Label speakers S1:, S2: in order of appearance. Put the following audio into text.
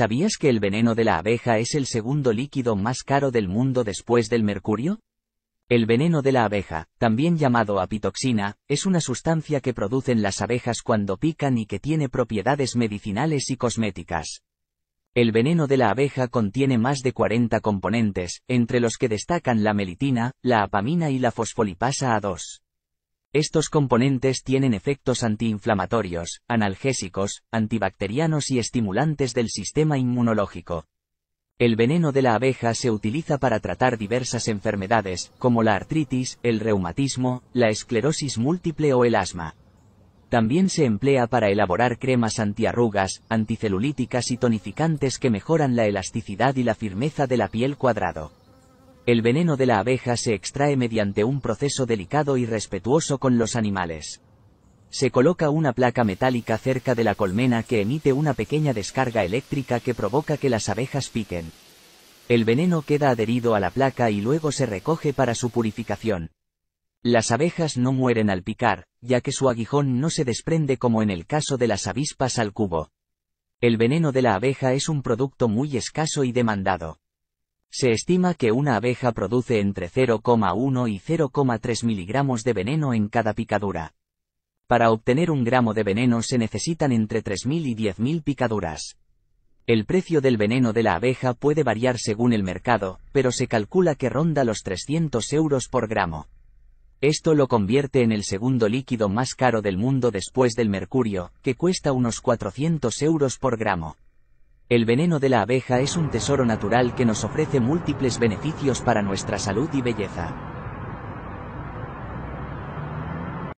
S1: ¿Sabías que el veneno de la abeja es el segundo líquido más caro del mundo después del mercurio? El veneno de la abeja, también llamado apitoxina, es una sustancia que producen las abejas cuando pican y que tiene propiedades medicinales y cosméticas. El veneno de la abeja contiene más de 40 componentes, entre los que destacan la melitina, la apamina y la fosfolipasa A2. Estos componentes tienen efectos antiinflamatorios, analgésicos, antibacterianos y estimulantes del sistema inmunológico. El veneno de la abeja se utiliza para tratar diversas enfermedades, como la artritis, el reumatismo, la esclerosis múltiple o el asma. También se emplea para elaborar cremas antiarrugas, anticelulíticas y tonificantes que mejoran la elasticidad y la firmeza de la piel cuadrado. El veneno de la abeja se extrae mediante un proceso delicado y respetuoso con los animales. Se coloca una placa metálica cerca de la colmena que emite una pequeña descarga eléctrica que provoca que las abejas piquen. El veneno queda adherido a la placa y luego se recoge para su purificación. Las abejas no mueren al picar, ya que su aguijón no se desprende como en el caso de las avispas al cubo. El veneno de la abeja es un producto muy escaso y demandado. Se estima que una abeja produce entre 0,1 y 0,3 miligramos de veneno en cada picadura. Para obtener un gramo de veneno se necesitan entre 3.000 y 10.000 picaduras. El precio del veneno de la abeja puede variar según el mercado, pero se calcula que ronda los 300 euros por gramo. Esto lo convierte en el segundo líquido más caro del mundo después del mercurio, que cuesta unos 400 euros por gramo. El veneno de la abeja es un tesoro natural que nos ofrece múltiples beneficios para nuestra salud y belleza.